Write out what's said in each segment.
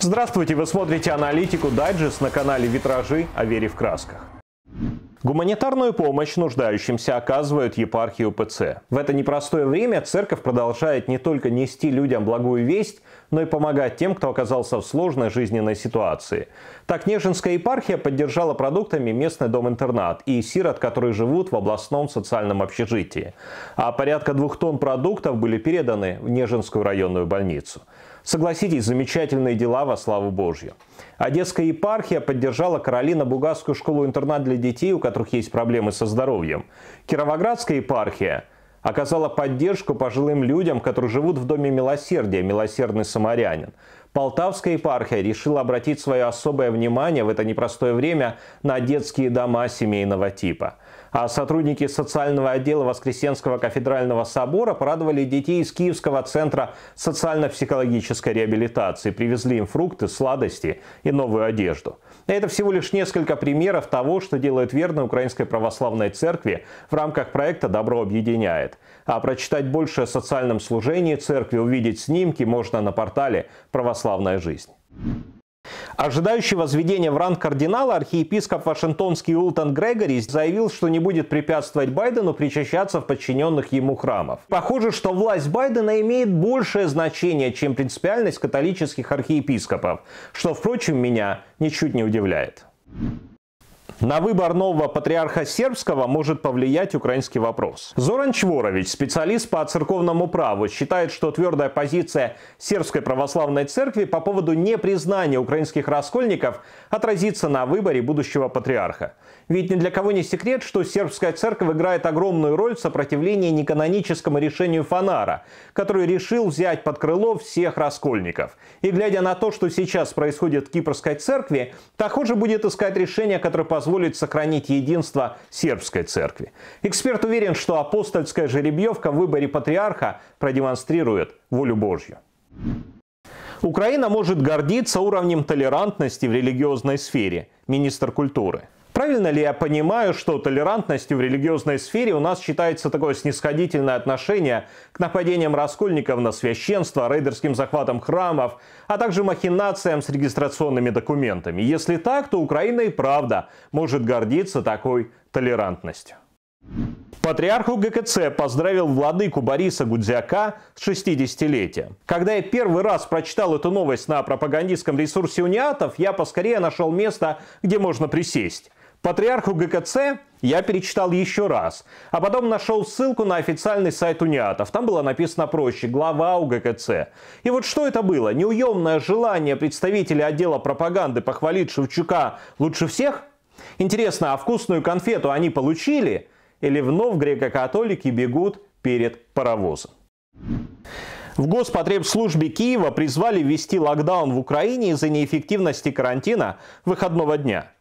Здравствуйте, вы смотрите «Аналитику Дайджест» на канале «Витражи о вере в красках». Гуманитарную помощь нуждающимся оказывают епархии УПЦ. В это непростое время церковь продолжает не только нести людям благую весть, но и помогать тем, кто оказался в сложной жизненной ситуации. Так Нежинская епархия поддержала продуктами местный дом-интернат и сирот, которые живут в областном социальном общежитии. А порядка двух тонн продуктов были переданы в Нежинскую районную больницу. Согласитесь, замечательные дела во славу Божью. Одесская епархия поддержала Каролина Бугасскую школу-интернат для детей, у которых есть проблемы со здоровьем. Кировоградская епархия оказала поддержку пожилым людям, которые живут в Доме милосердия, милосердный самарянин. Полтавская епархия решила обратить свое особое внимание в это непростое время на детские дома семейного типа. А сотрудники социального отдела Воскресенского кафедрального собора порадовали детей из Киевского центра социально-психологической реабилитации, привезли им фрукты, сладости и новую одежду. Это всего лишь несколько примеров того, что делает верные Украинской Православной Церкви в рамках проекта «Добро объединяет». А прочитать больше о социальном служении церкви, увидеть снимки можно на портале православной православная жизнь. Ожидающий возведения в ранг кардинала архиепископ Вашингтонский Ултон Грегори заявил, что не будет препятствовать Байдену причащаться в подчиненных ему храмов. Похоже, что власть Байдена имеет большее значение, чем принципиальность католических архиепископов, что, впрочем, меня ничуть не удивляет. На выбор нового патриарха сербского может повлиять украинский вопрос. Зоран Чворович, специалист по церковному праву, считает, что твердая позиция сербской православной церкви по поводу непризнания украинских раскольников отразится на выборе будущего патриарха. Ведь ни для кого не секрет, что сербская церковь играет огромную роль в сопротивлении неканоническому решению Фанара, который решил взять под крыло всех раскольников. И глядя на то, что сейчас происходит в Кипрской церкви, Тахожа будет искать решение, которое позволит позволить сохранить единство сербской церкви. Эксперт уверен, что апостольская жеребьевка в выборе патриарха продемонстрирует волю Божью. Украина может гордиться уровнем толерантности в религиозной сфере, министр культуры. Правильно ли я понимаю, что толерантностью в религиозной сфере у нас считается такое снисходительное отношение к нападениям раскольников на священство, рейдерским захватам храмов, а также махинациям с регистрационными документами? Если так, то Украина и правда может гордиться такой толерантностью. Патриарху ГКЦ поздравил владыку Бориса Гудзяка с 60-летием. Когда я первый раз прочитал эту новость на пропагандистском ресурсе униатов, я поскорее нашел место, где можно присесть. Патриарху ГКЦ я перечитал еще раз, а потом нашел ссылку на официальный сайт униатов. Там было написано проще «Глава УГКЦ». И вот что это было? Неуемное желание представителей отдела пропаганды похвалить Шевчука лучше всех? Интересно, а вкусную конфету они получили? Или вновь греко-католики бегут перед паровозом? В Госпотребслужбе Киева призвали ввести локдаун в Украине из-за неэффективности карантина выходного дня –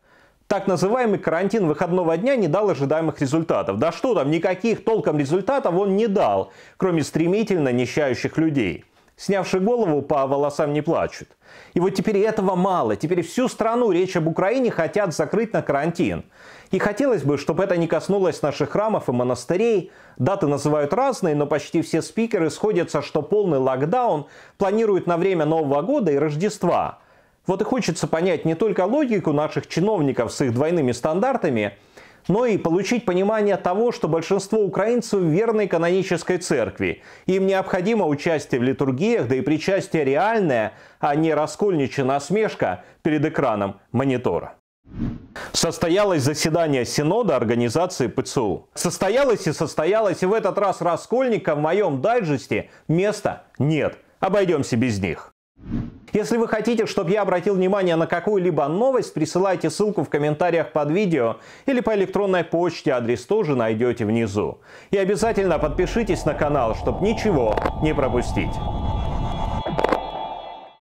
так называемый карантин выходного дня не дал ожидаемых результатов. Да что там, никаких толком результатов он не дал, кроме стремительно нищающих людей. Снявший голову по волосам не плачут. И вот теперь этого мало. Теперь всю страну речь об Украине хотят закрыть на карантин. И хотелось бы, чтобы это не коснулось наших храмов и монастырей. Даты называют разные, но почти все спикеры сходятся, что полный локдаун планируют на время Нового года и Рождества. Вот и хочется понять не только логику наших чиновников с их двойными стандартами, но и получить понимание того, что большинство украинцев верны канонической церкви. Им необходимо участие в литургиях, да и причастие реальное, а не раскольничья насмешка перед экраном монитора. Состоялось заседание Синода организации ПЦУ. Состоялось и состоялось, и в этот раз Раскольника в моем дайджесте места нет. Обойдемся без них. Если вы хотите, чтобы я обратил внимание на какую-либо новость, присылайте ссылку в комментариях под видео или по электронной почте, адрес тоже найдете внизу. И обязательно подпишитесь на канал, чтобы ничего не пропустить.